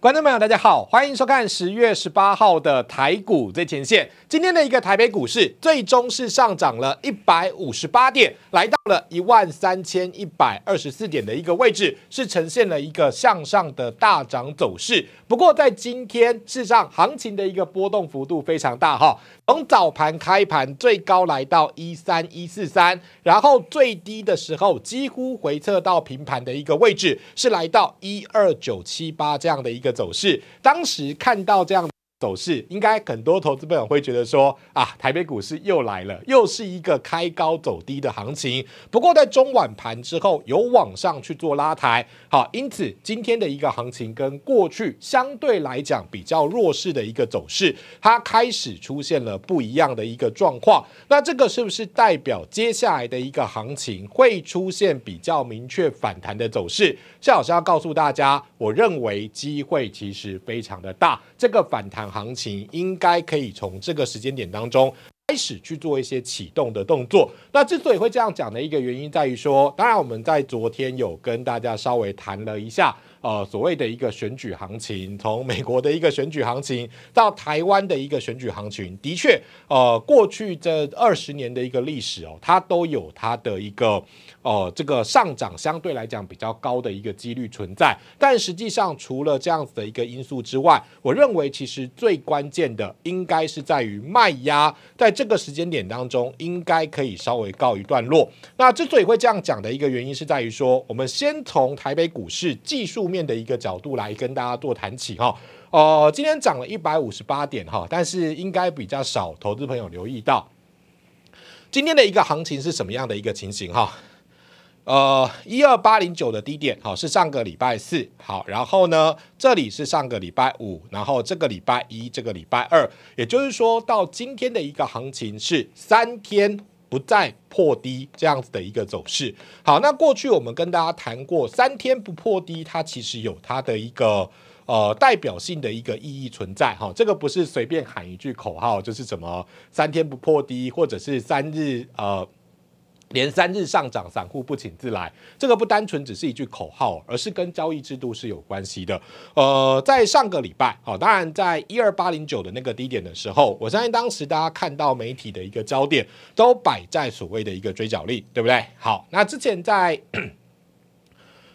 观众朋友，大家好，欢迎收看十月十八号的台股最前线。今天的一个台北股市最终是上涨了一百五十八点，来到了一万三千一百二十四点的一个位置，是呈现了一个向上的大涨走势。不过在今天事实上行情的一个波动幅度非常大哈，从早盘开盘最高来到一三一四三，然后最低的时候几乎回撤到平盘的一个位置，是来到一二九七八这样的一个。走势，当时看到这样。走势应该很多投资朋友会觉得说啊，台北股市又来了，又是一个开高走低的行情。不过在中晚盘之后有往上去做拉抬，好，因此今天的一个行情跟过去相对来讲比较弱势的一个走势，它开始出现了不一样的一个状况。那这个是不是代表接下来的一个行情会出现比较明确反弹的走势？谢老师要告诉大家，我认为机会其实非常的大，这个反弹。行情应该可以从这个时间点当中开始去做一些启动的动作。那之所以会这样讲的一个原因，在于说，当然我们在昨天有跟大家稍微谈了一下。呃，所谓的一个选举行情，从美国的一个选举行情到台湾的一个选举行情，的确，呃，过去这二十年的一个历史哦，它都有它的一个呃这个上涨相对来讲比较高的一个几率存在。但实际上，除了这样子的一个因素之外，我认为其实最关键的应该是在于卖压，在这个时间点当中，应该可以稍微告一段落。那之所以会这样讲的一个原因，是在于说，我们先从台北股市技术。面的一个角度来跟大家做谈起哈，哦，今天涨了一百五十八点哈，但是应该比较少投资朋友留意到，今天的一个行情是什么样的一个情形哈？呃，一二八零九的低点哈是上个礼拜四，好，然后呢这里是上个礼拜五，然后这个礼拜一、这个礼拜二，也就是说到今天的一个行情是三天。不再破低这样子的一个走势。好，那过去我们跟大家谈过三天不破低，它其实有它的一个呃代表性的一个意义存在哈。这个不是随便喊一句口号，就是什么三天不破低，或者是三日呃。连三日上涨，散户不请自来。这个不单纯只是一句口号，而是跟交易制度是有关系的。呃，在上个礼拜，好，当然在一二八零九的那个低点的时候，我相信当时大家看到媒体的一个焦点都摆在所谓的一个追缴力，对不对？好，那之前在。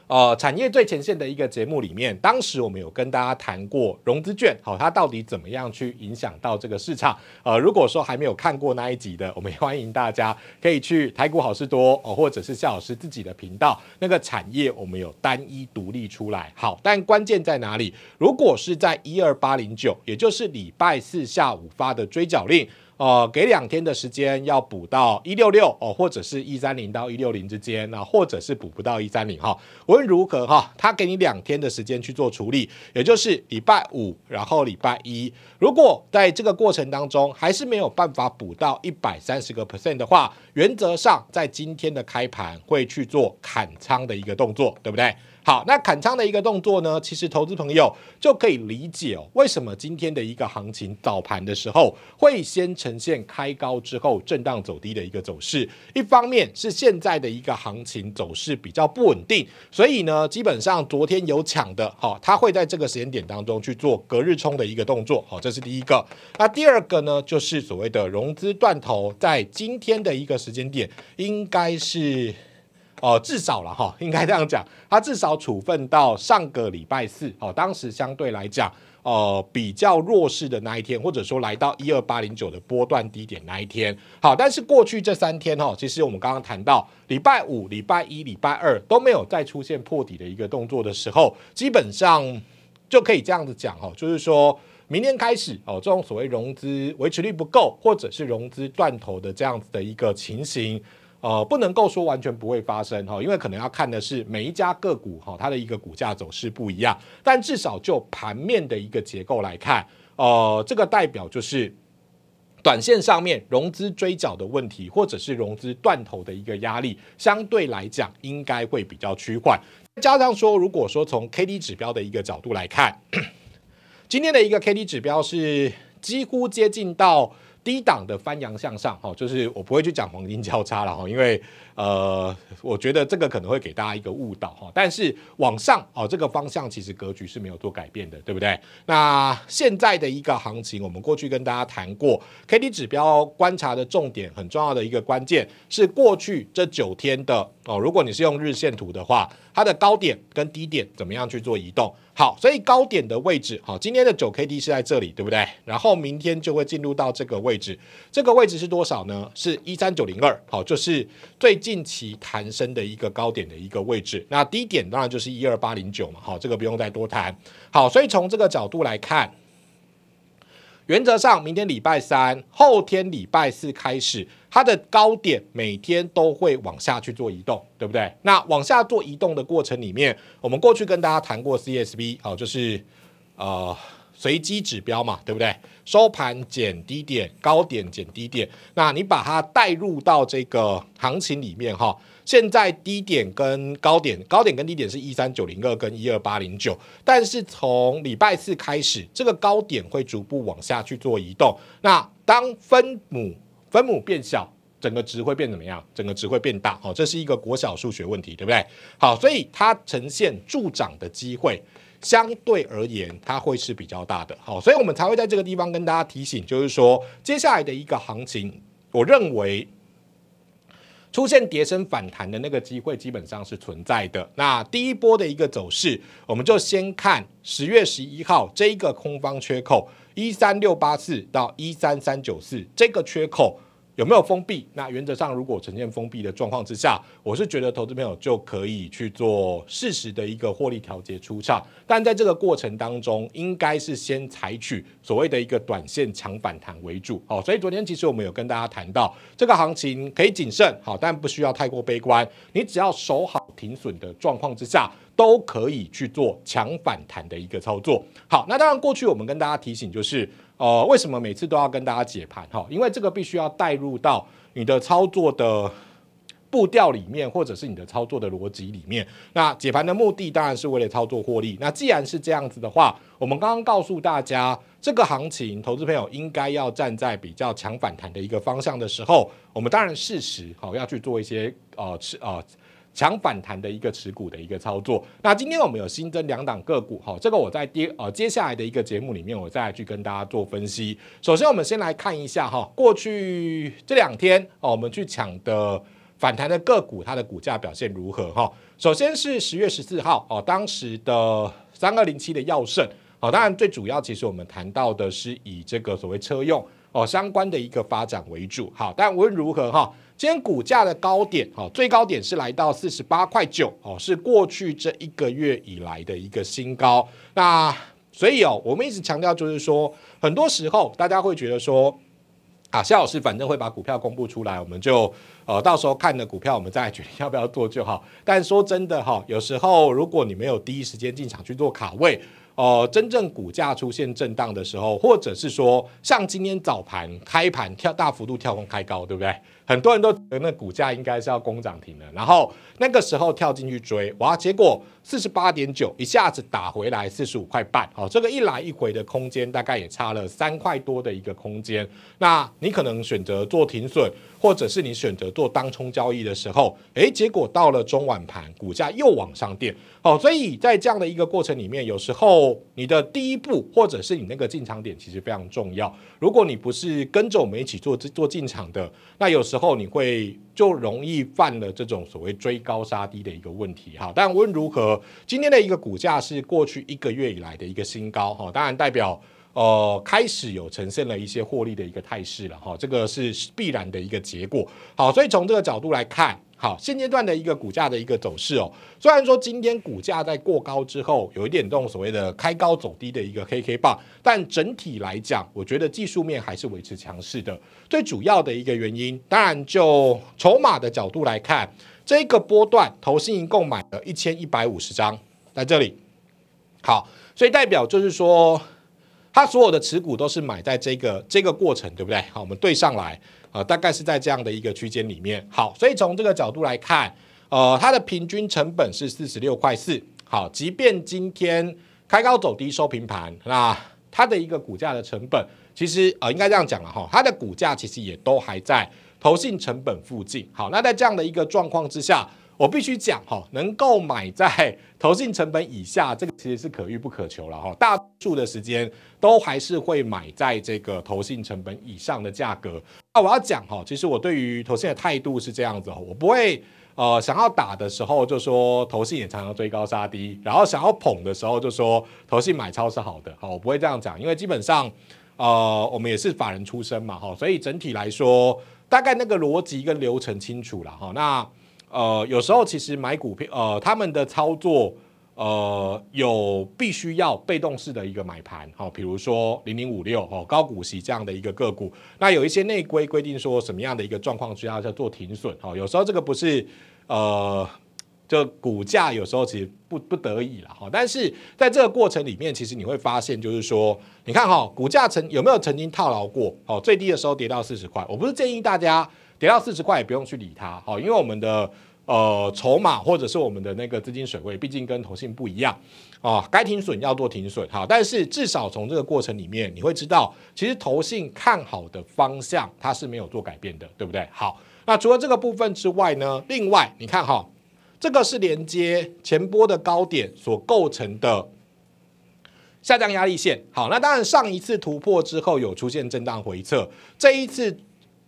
呃，产业最前线的一个节目里面，当时我们有跟大家谈过融资券，好，它到底怎么样去影响到这个市场？呃，如果说还没有看过那一集的，我们欢迎大家可以去台股好事多哦，或者是夏老师自己的频道那个产业，我们有单一独立出来。好，但关键在哪里？如果是在一二八零九，也就是礼拜四下午发的追缴令。哦，给两天的时间要补到一六六哦，或者是一三零到一六零之间，那或者是补不到一三零哈。无论如何哈，他给你两天的时间去做处理，也就是礼拜五，然后礼拜一。如果在这个过程当中还是没有办法补到一百三十个 percent 的话，原则上在今天的开盘会去做砍仓的一个动作，对不对？好，那砍仓的一个动作呢，其实投资朋友就可以理解哦，为什么今天的一个行情早盘的时候会先呈现开高之后震荡走低的一个走势？一方面是现在的一个行情走势比较不稳定，所以呢，基本上昨天有抢的，好，它会在这个时间点当中去做隔日冲的一个动作，好，这是第一个。那第二个呢，就是所谓的融资断头，在今天的一个时间点应该是。呃，至少了哈，应该这样讲，他至少处分到上个礼拜四，好，当时相对来讲，呃，比较弱势的那一天，或者说来到一二八零九的波段低点那一天，好，但是过去这三天哈，其实我们刚刚谈到礼拜五、礼拜一、礼拜二都没有再出现破底的一个动作的时候，基本上就可以这样子讲哈，就是说，明天开始哦，这种所谓融资维持率不够，或者是融资断头的这样子的一个情形。呃，不能够说完全不会发生哈，因为可能要看的是每一家个股哈，它的一个股价走势不一样。但至少就盘面的一个结构来看，呃，这个代表就是短线上面融资追缴的问题，或者是融资断头的一个压力，相对来讲应该会比较趋缓。加上说，如果说从 K D 指标的一个角度来看，今天的一个 K D 指标是几乎接近到。低档的翻扬向上，哈，就是我不会去讲黄金交叉了哈，因为。呃，我觉得这个可能会给大家一个误导哈，但是往上哦，这个方向其实格局是没有做改变的，对不对？那现在的一个行情，我们过去跟大家谈过 K D 指标观察的重点，很重要的一个关键是过去这九天的哦，如果你是用日线图的话，它的高点跟低点怎么样去做移动？好，所以高点的位置，好，今天的九 K D 是在这里，对不对？然后明天就会进入到这个位置，这个位置是多少呢？是一三九零二，好，就是最。近期弹升的一个高点的一个位置，那低点当然就是一二八零九嘛，好，这个不用再多谈。好，所以从这个角度来看，原则上明天礼拜三、后天礼拜四开始，它的高点每天都会往下去做移动，对不对？那往下做移动的过程里面，我们过去跟大家谈过 CSB，好，就是呃。随机指标嘛，对不对？收盘减低点，高点减低点。那你把它带入到这个行情里面哈。现在低点跟高点，高点跟低点是一三九零二跟一二八零九。但是从礼拜四开始，这个高点会逐步往下去做移动。那当分母分母变小，整个值会变怎么样？整个值会变大。好，这是一个国小数学问题，对不对？好，所以它呈现助涨的机会。相对而言，它会是比较大的，好，所以我们才会在这个地方跟大家提醒，就是说接下来的一个行情，我认为出现跌升反弹的那个机会基本上是存在的。那第一波的一个走势，我们就先看十月十一号这一个空方缺口一三六八四到一三三九四这个缺口。有没有封闭？那原则上，如果呈现封闭的状况之下，我是觉得投资朋友就可以去做适时的一个获利调节出场。但在这个过程当中，应该是先采取所谓的一个短线强反弹为主。好，所以昨天其实我们有跟大家谈到，这个行情可以谨慎，好，但不需要太过悲观。你只要守好停损的状况之下。都可以去做强反弹的一个操作。好，那当然过去我们跟大家提醒，就是呃，为什么每次都要跟大家解盘哈？因为这个必须要带入到你的操作的步调里面，或者是你的操作的逻辑里面。那解盘的目的当然是为了操作获利。那既然是这样子的话，我们刚刚告诉大家，这个行情，投资朋友应该要站在比较强反弹的一个方向的时候，我们当然适时好要去做一些呃吃呃抢反弹的一个持股的一个操作。那今天我们有新增两档个股哈，这个我在第呃接下来的一个节目里面我再去跟大家做分析。首先我们先来看一下哈，过去这两天哦，我们去抢的反弹的个股它的股价表现如何哈。首先是十月十四号哦，当时的三二零七的药盛，好，当然最主要其实我们谈到的是以这个所谓车用。哦，相关的一个发展为主。好，但无论如何哈，今天股价的高点，哈，最高点是来到四十八块九，哦，是过去这一个月以来的一个新高。那所以哦，我们一直强调就是说，很多时候大家会觉得说，啊，夏老师反正会把股票公布出来，我们就呃到时候看的股票，我们再决定要不要做就好。但说真的哈，有时候如果你没有第一时间进场去做卡位。哦，真正股价出现震荡的时候，或者是说，像今天早盘开盘跳大幅度跳空开高，对不对？很多人都觉得那股价应该是要攻涨停了，然后那个时候跳进去追哇，结果四十八点九一下子打回来四十五块半，好，这个一来一回的空间大概也差了三块多的一个空间。那你可能选择做停损，或者是你选择做当冲交易的时候，诶，结果到了中晚盘股价又往上垫，好，所以在这样的一个过程里面，有时候你的第一步或者是你那个进场点其实非常重要。如果你不是跟着我们一起做做进场的，那有时时候你会就容易犯了这种所谓追高杀低的一个问题哈，但无论如何，今天的一个股价是过去一个月以来的一个新高哈，当然代表呃开始有呈现了一些获利的一个态势了哈，这个是必然的一个结果。好，所以从这个角度来看。好，现阶段的一个股价的一个走势哦，虽然说今天股价在过高之后有一点这种所谓的开高走低的一个 K K 棒，但整体来讲，我觉得技术面还是维持强势的。最主要的一个原因，当然就筹码的角度来看，这个波段投新一共买了一千一百五十张，在这里。好，所以代表就是说，它所有的持股都是买在这个这个过程，对不对？好，我们对上来。呃，大概是在这样的一个区间里面。好，所以从这个角度来看，呃，它的平均成本是四十六块四。好，即便今天开高走低收平盘，那它的一个股价的成本，其实呃，应该这样讲了哈，它的股价其实也都还在投信成本附近。好，那在这样的一个状况之下。我必须讲哈，能够买在投信成本以下，这个其实是可遇不可求了哈。大多数的时间都还是会买在这个投信成本以上的价格。那我要讲哈，其实我对于投信的态度是这样子哈，我不会呃想要打的时候就说投信也常常追高杀低，然后想要捧的时候就说投信买超是好的哈，我不会这样讲，因为基本上呃我们也是法人出身嘛哈，所以整体来说大概那个逻辑跟流程清楚了哈，那。呃，有时候其实买股票，呃，他们的操作，呃，有必须要被动式的一个买盘，哈，比如说零零五六，哦，高股息这样的一个个股，那有一些内规规定说什么样的一个状况之下要做停损，哦，有时候这个不是，呃，这股价有时候其实不不得已了，哈，但是在这个过程里面，其实你会发现，就是说，你看哈，股价曾有没有曾经套牢过，哦，最低的时候跌到四十块，我不是建议大家。跌到四十块也不用去理它，好，因为我们的呃筹码或者是我们的那个资金水位，毕竟跟投信不一样啊，该停损要做停损，好，但是至少从这个过程里面，你会知道，其实投信看好的方向它是没有做改变的，对不对？好，那除了这个部分之外呢，另外你看哈，这个是连接前波的高点所构成的下降压力线，好，那当然上一次突破之后有出现震荡回撤，这一次。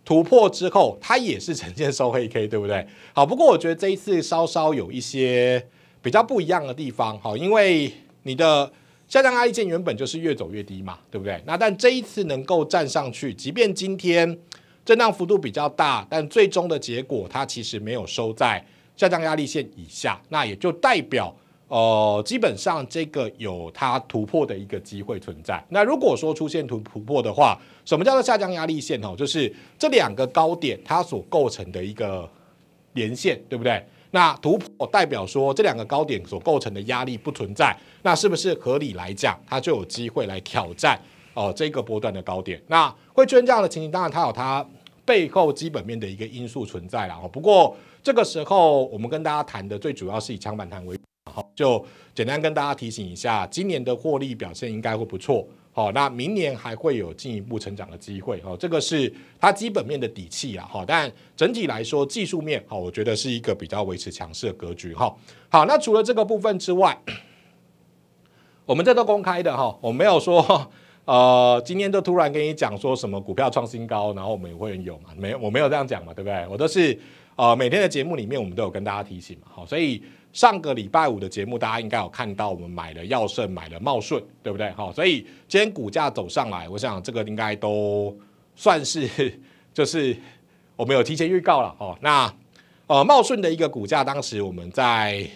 突破之后，它也是呈现收黑 K，对不对？好，不过我觉得这一次稍稍有一些比较不一样的地方。好，因为你的下降压力线原本就是越走越低嘛，对不对？那但这一次能够站上去，即便今天震荡幅度比较大，但最终的结果它其实没有收在下降压力线以下，那也就代表。哦，基本上这个有它突破的一个机会存在。那如果说出现突突破的话，什么叫做下降压力线？哦，就是这两个高点它所构成的一个连线，对不对？那突破代表说这两个高点所构成的压力不存在，那是不是合理来讲，它就有机会来挑战哦这个波段的高点？那会出现这样的情形，当然它有它背后基本面的一个因素存在了哦。不过这个时候我们跟大家谈的最主要是以长板谈为。就简单跟大家提醒一下，今年的获利表现应该会不错。好，那明年还会有进一步成长的机会。好，这个是它基本面的底气啊。好，但整体来说，技术面，好，我觉得是一个比较维持强势的格局。哈，好，那除了这个部分之外，我们这都公开的。哈，我没有说，呃，今天就突然跟你讲说什么股票创新高，然后我们会员有嘛？没，我没有这样讲嘛，对不对？我都是，呃，每天的节目里面我们都有跟大家提醒嘛。好，所以。上个礼拜五的节目，大家应该有看到，我们买了耀盛，买了茂顺，对不对？哈，所以今天股价走上来，我想这个应该都算是 就是我们有提前预告了哦。那呃茂顺的一个股价，当时我们在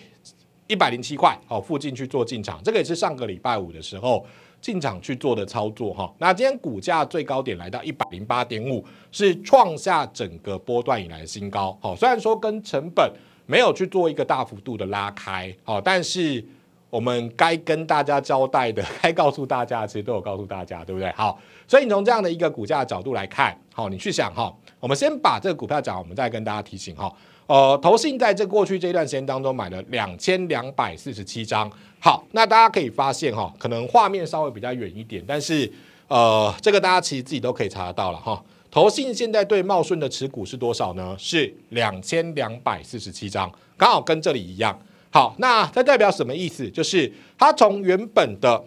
一百零七块哦附近去做进场，这个也是上个礼拜五的时候进场去做的操作哈。那今天股价最高点来到一百零八点五，是创下整个波段以来的新高。好，虽然说跟成本。没有去做一个大幅度的拉开，好，但是我们该跟大家交代的，该告诉大家，其实都有告诉大家，对不对？好，所以你从这样的一个股价的角度来看，好，你去想哈，我们先把这个股票讲，我们再跟大家提醒哈。呃，投信在这过去这一段时间当中买了两千两百四十七张，好，那大家可以发现哈，可能画面稍微比较远一点，但是呃，这个大家其实自己都可以查得到了哈。投信现在对茂顺的持股是多少呢？是两千两百四十七张，刚好跟这里一样。好，那它代表什么意思？就是它从原本的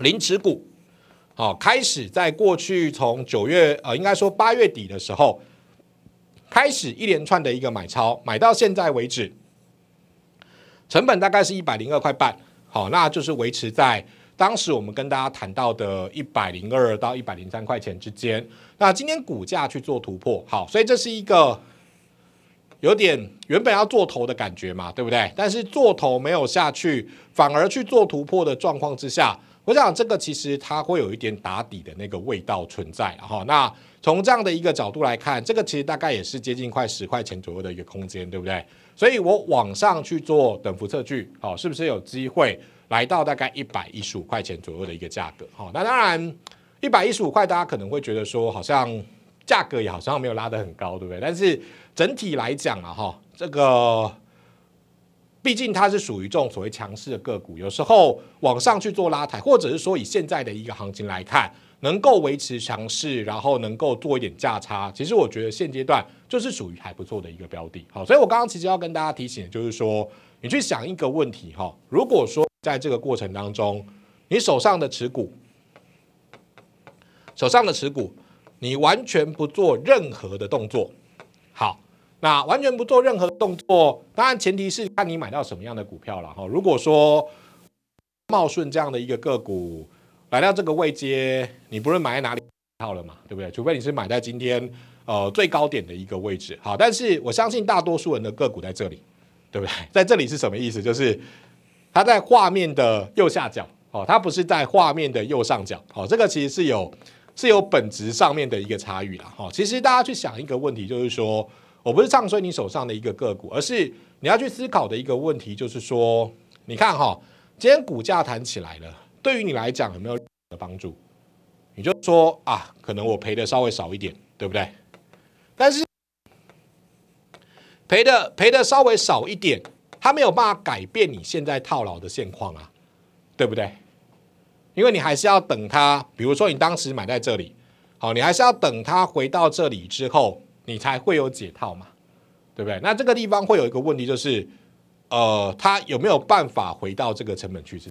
零持股，好开始，在过去从九月呃，应该说八月底的时候，开始一连串的一个买超，买到现在为止，成本大概是一百零二块半，好，那就是维持在。当时我们跟大家谈到的一百零二到一百零三块钱之间，那今天股价去做突破，好，所以这是一个有点原本要做头的感觉嘛，对不对？但是做头没有下去，反而去做突破的状况之下，我想这个其实它会有一点打底的那个味道存在，哈。那从这样的一个角度来看，这个其实大概也是接近快十块钱左右的一个空间，对不对？所以我往上去做等幅测距，好，是不是有机会？来到大概一百一十五块钱左右的一个价格，好，那当然一百一十五块，大家可能会觉得说好像价格也好像没有拉的很高，对不对？但是整体来讲啊，哈，这个毕竟它是属于这种所谓强势的个股，有时候往上去做拉抬，或者是说以现在的一个行情来看，能够维持强势，然后能够做一点价差，其实我觉得现阶段就是属于还不错的一个标的。好，所以我刚刚其实要跟大家提醒的就是说，你去想一个问题哈，如果说在这个过程当中，你手上的持股，手上的持股，你完全不做任何的动作。好，那完全不做任何动作，当然前提是看你买到什么样的股票了哈。如果说茂顺这样的一个个股来到这个位阶，你不论买在哪里套了嘛，对不对？除非你是买在今天呃最高点的一个位置。好，但是我相信大多数人的个股在这里，对不对？在这里是什么意思？就是。它在画面的右下角，哦，它不是在画面的右上角，哦，这个其实是有是有本质上面的一个差异了，哦，其实大家去想一个问题，就是说我不是唱衰你手上的一个个股，而是你要去思考的一个问题，就是说，你看，哈，今天股价弹起来了，对于你来讲有没有帮助？你就说啊，可能我赔的稍微少一点，对不对？但是赔的赔的稍微少一点。他没有办法改变你现在套牢的现况啊，对不对？因为你还是要等他，比如说你当时买在这里，好，你还是要等它回到这里之后，你才会有解套嘛，对不对？那这个地方会有一个问题，就是呃，它有没有办法回到这个成本区值？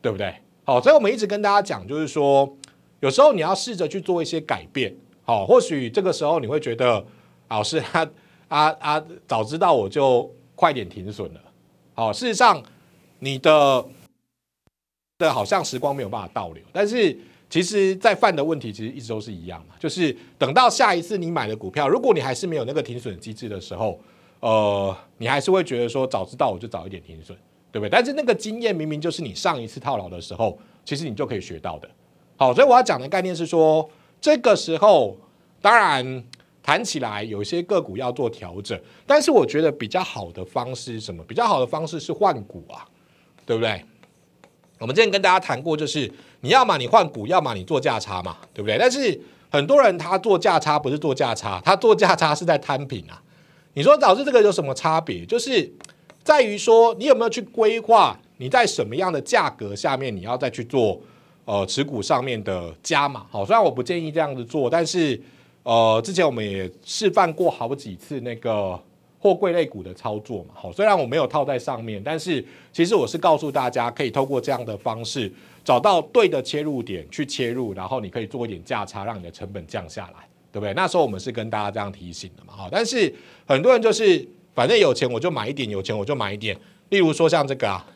对不对？好，所以我们一直跟大家讲，就是说有时候你要试着去做一些改变，好，或许这个时候你会觉得，老师他啊啊，早知道我就。快点停损了，好，事实上，你的的好像时光没有办法倒流，但是其实，在犯的问题其实一直都是一样的，就是等到下一次你买的股票，如果你还是没有那个停损机制的时候，呃，你还是会觉得说，早知道我就早一点停损，对不对？但是那个经验明明就是你上一次套牢的时候，其实你就可以学到的。好，所以我要讲的概念是说，这个时候当然。谈起来，有一些个股要做调整，但是我觉得比较好的方式什么？比较好的方式是换股啊，对不对？我们之前跟大家谈过，就是你要么你换股，要么你做价差嘛，对不对？但是很多人他做价差不是做价差，他做价差是在摊平啊。你说导致这个有什么差别？就是在于说你有没有去规划你在什么样的价格下面你要再去做呃持股上面的加码。好，虽然我不建议这样子做，但是。呃，之前我们也示范过好几次那个货柜类股的操作嘛，好，虽然我没有套在上面，但是其实我是告诉大家，可以透过这样的方式找到对的切入点去切入，然后你可以做一点价差，让你的成本降下来，对不对？那时候我们是跟大家这样提醒的嘛，好，但是很多人就是反正有钱我就买一点，有钱我就买一点，例如说像这个啊，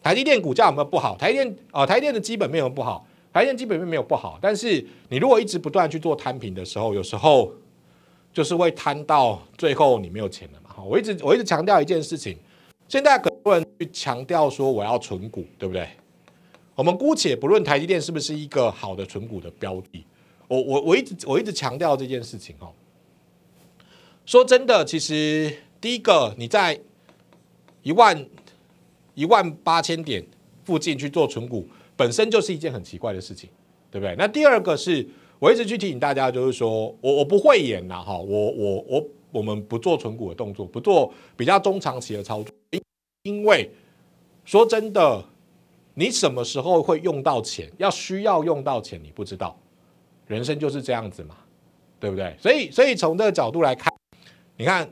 台积电股价有没有不好？台电啊，台电的基本面有不好？台积电基本面没有不好，但是你如果一直不断去做摊平的时候，有时候就是会摊到最后你没有钱了嘛。我一直我一直强调一件事情，现在很多人去强调说我要存股，对不对？我们姑且不论台积电是不是一个好的存股的标的，我我我一直我一直强调这件事情哦。说真的，其实第一个你在一万一万八千点附近去做存股。本身就是一件很奇怪的事情，对不对？那第二个是我一直去提醒大家，就是说我我不会演呐，哈，我我我我们不做存股的动作，不做比较中长期的操作，因为说真的，你什么时候会用到钱？要需要用到钱，你不知道，人生就是这样子嘛，对不对？所以所以从这个角度来看，你看，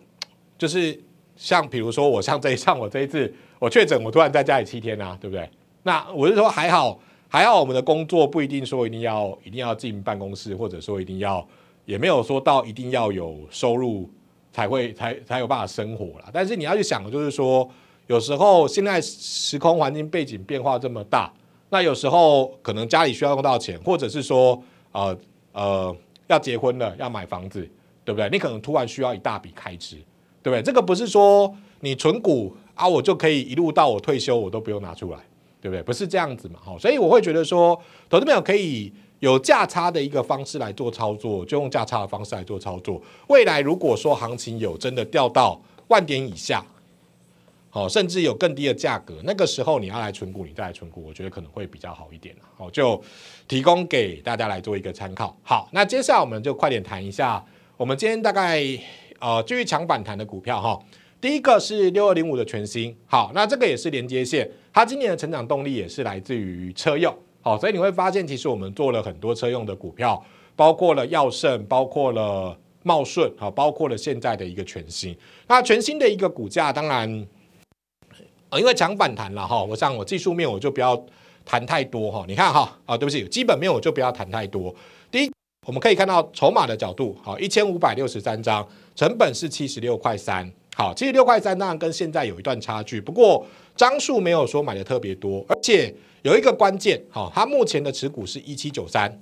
就是像比如说我像这一上我这一次我确诊，我突然在家里七天啊，对不对？那我是说还好，还好我们的工作不一定说一定要一定要进办公室，或者说一定要也没有说到一定要有收入才会才才有办法生活啦。但是你要去想，就是说有时候现在时空环境背景变化这么大，那有时候可能家里需要用到钱，或者是说呃呃要结婚了要买房子，对不对？你可能突然需要一大笔开支，对不对？这个不是说你存股啊，我就可以一路到我退休我都不用拿出来。对不对？不是这样子嘛，好，所以我会觉得说，投资朋友可以有价差的一个方式来做操作，就用价差的方式来做操作。未来如果说行情有真的掉到万点以下，好，甚至有更低的价格，那个时候你要来存股，你再来存股，我觉得可能会比较好一点。好，就提供给大家来做一个参考。好，那接下来我们就快点谈一下，我们今天大概呃，继续强反弹的股票哈。第一个是六二零五的全新，好，那这个也是连接线，它今年的成长动力也是来自于车用，好，所以你会发现，其实我们做了很多车用的股票，包括了耀盛，包括了茂顺，好，包括了现在的一个全新，那全新的一个股价，当然，因为强反弹了哈，我想我技术面我就不要谈太多哈，你看哈，啊，对不起，基本面我就不要谈太多。第一，我们可以看到筹码的角度，好，一千五百六十三张，成本是七十六块三。好，其实六块三那跟现在有一段差距，不过张数没有说买的特别多，而且有一个关键，好，它目前的持股是一七九三，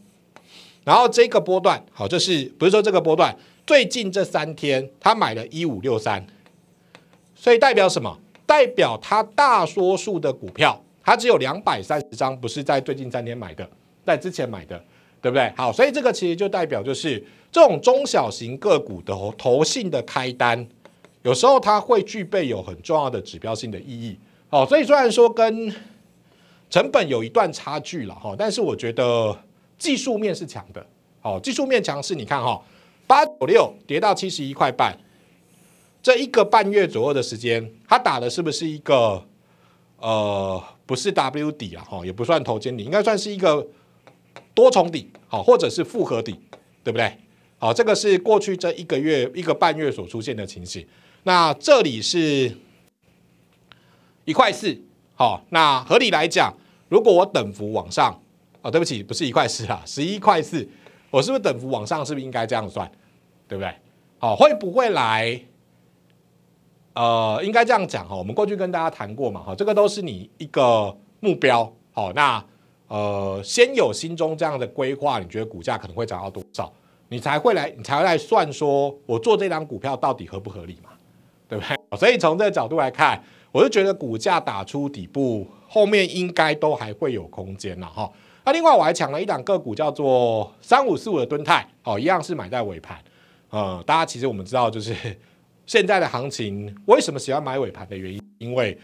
然后这个波段，好，就是不是说这个波段最近这三天他买了一五六三，所以代表什么？代表他大多数的股票，它只有两百三十张，不是在最近三天买的，在之前买的，对不对？好，所以这个其实就代表就是这种中小型个股的投信的开单。有时候它会具备有很重要的指标性的意义，好，所以虽然说跟成本有一段差距了哈，但是我觉得技术面是强的，好，技术面强势，你看哈，八九六跌到七十一块半，这一个半月左右的时间，它打的是不是一个呃，不是 W 底啊，哈，也不算头肩底，应该算是一个多重底，好，或者是复合底，对不对？好，这个是过去这一个月一个半月所出现的情形。那这里是一块四，好，那合理来讲，如果我等幅往上，哦，对不起，不是一块四啊，十一块四，我是不是等幅往上，是不是应该这样算，对不对？好，会不会来？呃，应该这样讲哈，我们过去跟大家谈过嘛，哈，这个都是你一个目标，好，那呃，先有心中这样的规划，你觉得股价可能会涨到多少，你才会来，你才会来算说我做这张股票到底合不合理嘛？对不对？所以从这个角度来看，我就觉得股价打出底部后面应该都还会有空间了哈。那另外我还抢了一档个股，叫做三五四五的敦泰，哦，一样是买在尾盘。呃，大家其实我们知道，就是 现在的行情为什么喜欢买尾盘的原因，因为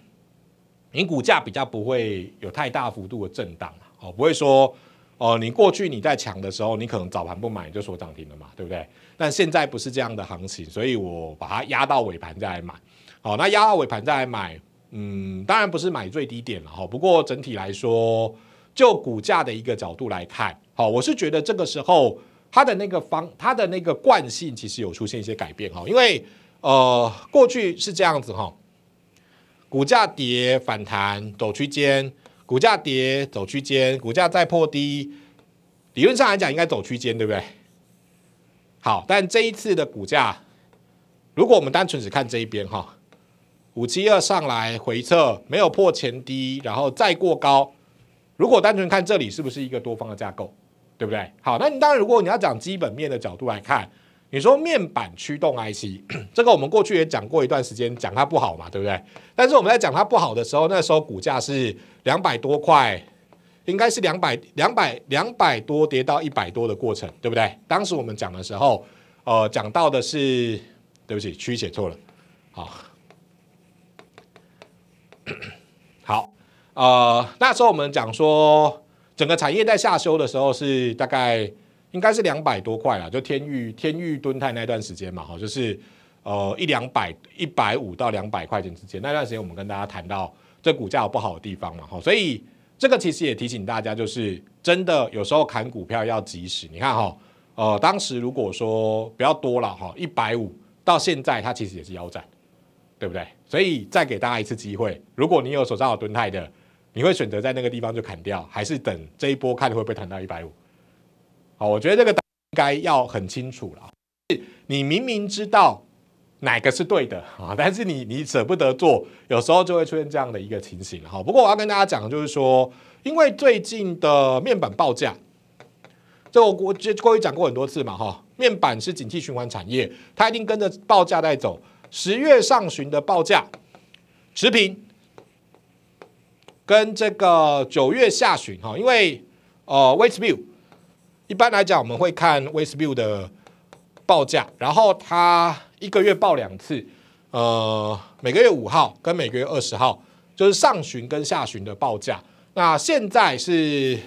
你股价比较不会有太大幅度的震荡，哦，不会说哦，你过去你在抢的时候，你可能早盘不买就锁涨停了嘛，对不对？但现在不是这样的行情，所以我把它压到尾盘再来买。好，那压到尾盘再来买，嗯，当然不是买最低点了哈。不过整体来说，就股价的一个角度来看，好，我是觉得这个时候它的那个方，它的那个惯性其实有出现一些改变哈。因为呃，过去是这样子哈，股价跌反弹走区间，股价跌走区间，股价再破低，理论上来讲应该走区间，对不对？好，但这一次的股价，如果我们单纯只看这一边哈，五七二上来回撤没有破前低，然后再过高，如果单纯看这里是不是一个多方的架构，对不对？好，那你当然如果你要讲基本面的角度来看，你说面板驱动 IC，这个我们过去也讲过一段时间，讲它不好嘛，对不对？但是我们在讲它不好的时候，那时候股价是两百多块。应该是两百两百两百多跌到一百多的过程，对不对？当时我们讲的时候，呃，讲到的是，对不起，曲写错了。好，好，呃，那时候我们讲说，整个产业在下修的时候是大概应该是两百多块啦，就天域天域蹲泰那段时间嘛，哈，就是呃一两百一百五到两百块钱之间。那段时间我们跟大家谈到这股价有不好的地方嘛，哈，所以。这个其实也提醒大家，就是真的有时候砍股票要及时。你看哈，呃，当时如果说不要多了哈，一百五到现在它其实也是腰斩，对不对？所以再给大家一次机会，如果你有手上有蹲态的，你会选择在那个地方就砍掉，还是等这一波看会不会谈到一百五？好，我觉得这个应该要很清楚了。你明明知道。哪个是对的啊？但是你你舍不得做，有时候就会出现这样的一个情形哈。不过我要跟大家讲，就是说，因为最近的面板报价，这我我过去讲过很多次嘛哈。面板是景气循环产业，它一定跟着报价在走。十月上旬的报价持平，跟这个九月下旬哈，因为呃，Wish View，一般来讲我们会看 Wish View 的。报价，然后他一个月报两次，呃，每个月五号跟每个月二十号，就是上旬跟下旬的报价。那现在是，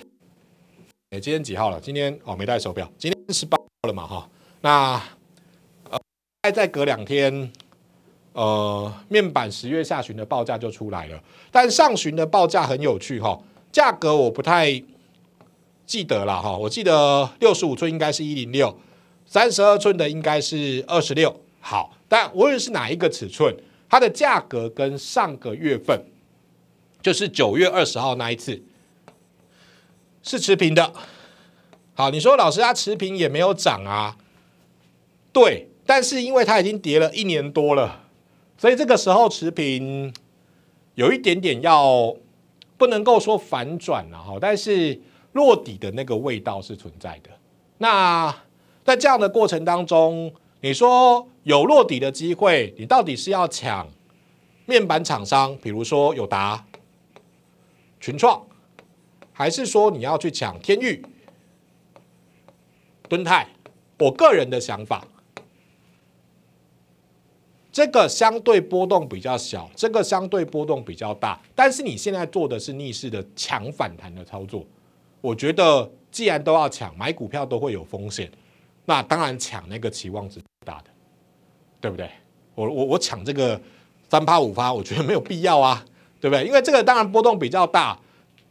哎，今天几号了？今天哦，没带手表，今天十八号了嘛，哈。那呃，再再隔两天，呃，面板十月下旬的报价就出来了。但上旬的报价很有趣哈，价格我不太记得了哈，我记得六十五寸应该是一零六。三十二寸的应该是二十六，好，但无论是哪一个尺寸，它的价格跟上个月份，就是九月二十号那一次，是持平的。好，你说老师它持平也没有涨啊，对，但是因为它已经跌了一年多了，所以这个时候持平有一点点要不能够说反转了哈，但是落底的那个味道是存在的。那在这样的过程当中，你说有落底的机会，你到底是要抢面板厂商，比如说友达、群创，还是说你要去抢天域、敦泰？我个人的想法，这个相对波动比较小，这个相对波动比较大。但是你现在做的是逆势的抢反弹的操作，我觉得既然都要抢，买股票都会有风险。那当然抢那个期望值大的，对不对？我我我抢这个三趴五趴，我觉得没有必要啊，对不对？因为这个当然波动比较大，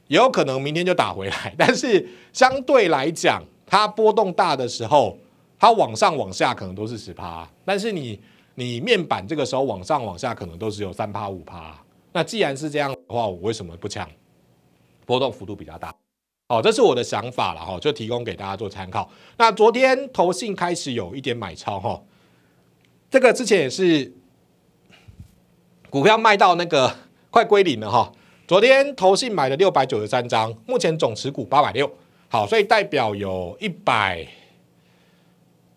也有可能明天就打回来。但是相对来讲，它波动大的时候，它往上往下可能都是十趴，但是你你面板这个时候往上往下可能都只有三趴五趴。那既然是这样的话，我为什么不抢？波动幅度比较大。好，这是我的想法了哈，就提供给大家做参考。那昨天投信开始有一点买超哈，这个之前也是股票卖到那个 快归零了哈。昨天投信买了六百九十三张，目前总持股八百六，好，所以代表有一百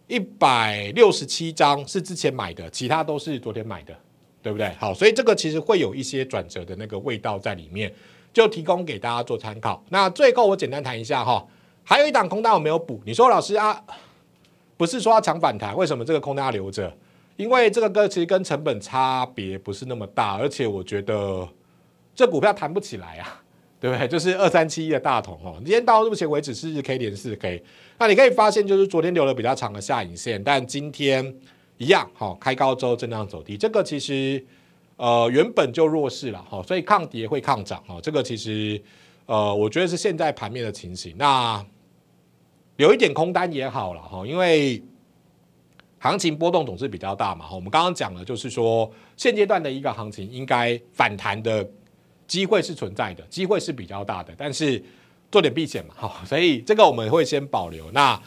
一百六十七张是之前买的，其他都是昨天买的，对不对？好，所以这个其实会有一些转折的那个味道在里面。就提供给大家做参考。那最后我简单谈一下哈，还有一档空单我没有补。你说老师啊，不是说要抢反弹，为什么这个空单留着？因为这个歌其实跟成本差别不是那么大，而且我觉得这股票弹不起来啊，对不对？就是二三七一的大同哈，今天到目前为止是日 K 连四 K。那你可以发现，就是昨天留了比较长的下影线，但今天一样哈，开高之后震量走低，这个其实。呃，原本就弱势了哈，所以抗跌会抗涨哈，这个其实呃，我觉得是现在盘面的情形。那有一点空单也好了哈，因为行情波动总是比较大嘛哈。我们刚刚讲了，就是说现阶段的一个行情，应该反弹的机会是存在的，机会是比较大的，但是做点避险嘛哈，所以这个我们会先保留那。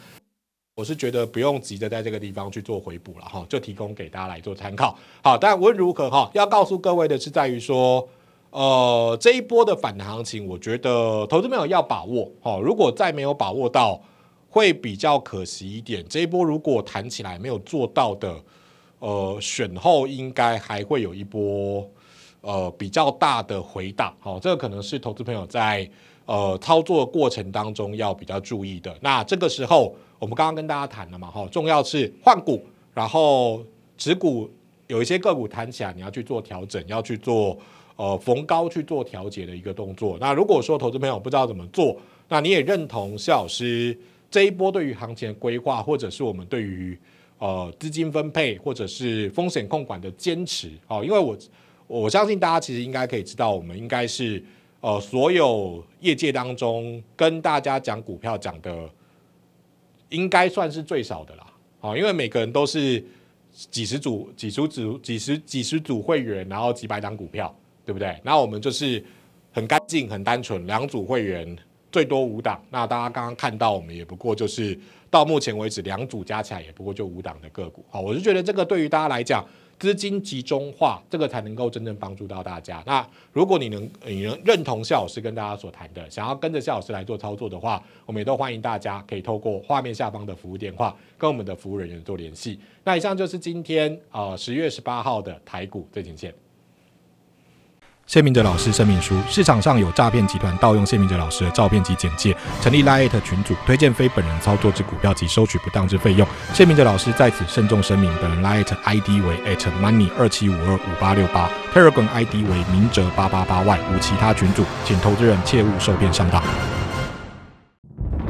我是觉得不用急着在这个地方去做回补了哈，就提供给大家来做参考。好，但无论如何哈，要告诉各位的是，在于说，呃，这一波的反弹行情，我觉得投资朋友要把握。好，如果再没有把握到，会比较可惜一点。这一波如果谈起来没有做到的，呃，选后应该还会有一波呃比较大的回档。好，这个可能是投资朋友在呃操作过程当中要比较注意的。那这个时候。我们刚刚跟大家谈了嘛，哈，重要是换股，然后持股有一些个股弹起来，你要去做调整，要去做呃逢高去做调节的一个动作。那如果说投资朋友不知道怎么做，那你也认同肖老师这一波对于行情的规划，或者是我们对于呃资金分配或者是风险控管的坚持哦，因为我我相信大家其实应该可以知道，我们应该是呃所有业界当中跟大家讲股票讲的。应该算是最少的啦，啊，因为每个人都是几十组、几组组、几十几十组会员，然后几百档股票，对不对？那我们就是很干净、很单纯，两组会员最多五档。那大家刚刚看到，我们也不过就是到目前为止两组加起来也不过就五档的个股。好，我是觉得这个对于大家来讲。资金集中化，这个才能够真正帮助到大家。那如果你能、你能认同夏老师跟大家所谈的，想要跟着夏老师来做操作的话，我们也都欢迎大家可以透过画面下方的服务电话，跟我们的服务人员做联系。那以上就是今天啊十月十八号的台股最前线。谢明哲老师声明书：市场上有诈骗集团盗用谢明哲老师的照片及简介，成立拉 i t 群组，推荐非本人操作之股票及收取不当之费用。谢明哲老师在此慎重声明，本人 i t ID 为 at money 二七五二五八六八 p e r e g r n e ID 为明哲八八八 y，无其他群组，请投资人切勿受骗上当。